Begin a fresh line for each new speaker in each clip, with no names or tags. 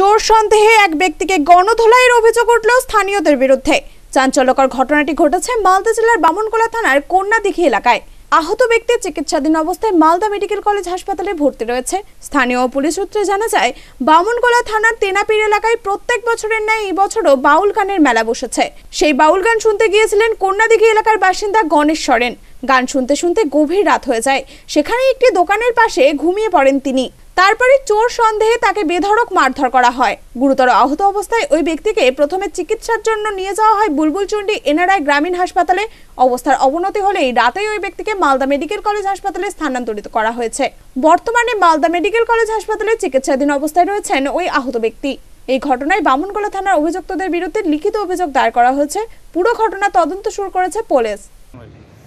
চোর সন্দেহে এক ব্যক্তিকে গণধোলাইয়ের অভিযোগ উঠল স্থানীয়দের বিরুদ্ধে চাঞ্চল্যকর ঘটনাটি ঘটেছে মালদা জেলার বামনকোলা থানার কন্যাদিঘি এলাকায় আহত ব্যক্তি চিকিৎসাধীন অবস্থায় মালদা মেডিকেল কলেজ হাসপাতালে ভর্তি রয়েছে স্থানীয় পুলিশ সূত্রে জানা যায় বামনগোলা থানার তেনাপির এলাকায় প্রত্যেক বছরের ন্যায় এই বছরও বাউল গানের মেলা বসেছে সেই বাউল গান শুনতে গিয়েছিলেন কন্যাদিঘি এলাকার বাসিন্দা গণেশ সরেন গান শুনতে শুনতে গভীর রাত হয়ে যায় সেখানে একটি দোকানের পাশে ঘুমিয়ে পড়েন তিনি তারপরে চোর সন্দেহে তাকে বেধড়ক মারধর করা হয় গুরুতর আহত অবস্থায় ওই ব্যক্তিকে প্রথমে চিকিৎসার জন্য নিয়ে যাওয়া হয় বুলবুলচুন্ডি এনআরআই গ্রামীণ হাসপাতালে অবস্থার অবনতি হলে এই রাতেই ওই ব্যক্তিকে মালদা মেডিকেল কলেজ হাসপাতালে স্থানান্তরিত করা হয়েছে বর্তমানে মালদা মেডিকেল কলেজ হাসপাতালে চিকিৎসাধীন অবস্থায় রয়েছেন ওই আহত ব্যক্তি এই ঘটনায় বামুনগোলা থানার অভিযুক্তদের বিরুদ্ধে লিখিত অভিযোগ দায়ের করা হয়েছে পুরো ঘটনা তদন্ত শুরু করেছে পুলিশ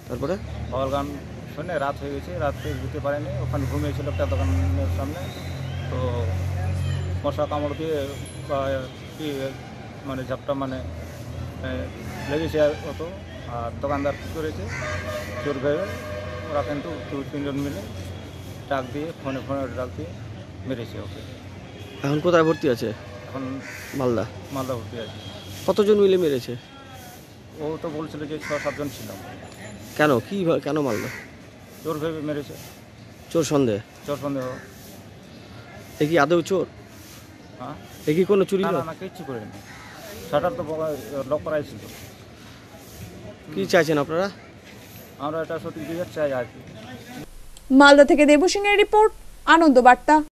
তারপরে শুনে রাত হয়ে গেছে রাত্রে ঘুরতে পারেনি ওখানে ঘুমিয়েছিল একটা দোকানের সামনে তো মশা কামড় দিয়ে বা কি মানে ঝাপটা মানে লেগেছে অত আর দোকানদার কী করেছে চোর ভেবে ওরা কিন্তু দু তিনজন মিলে ডাক দিয়ে ফোনে ফোনে ডাক দিয়ে মেরেছে ওকে এখন কোথায় ভর্তি আছে এখন মালদা মালদা ভর্তি আছে কতজন মিলে মেরেছে ও তো বলছিল যে ছ সাতজন ছিলাম কেন কী কেন মালদা চোর ভেবে মেরেছে চোর সন্দেহ চোর সন্দেহ এ কি আদৌ চোর হ্যাঁ এ কি কোনো চুরি না কিচ্ছু করেনি শাটার তো লক করাই ছিল কি চাইছেন আপনারা আমরা এটা সঠিক চাই আর কি
মালদা থেকে দেবসিংহের রিপোর্ট আনন্দ বার্তা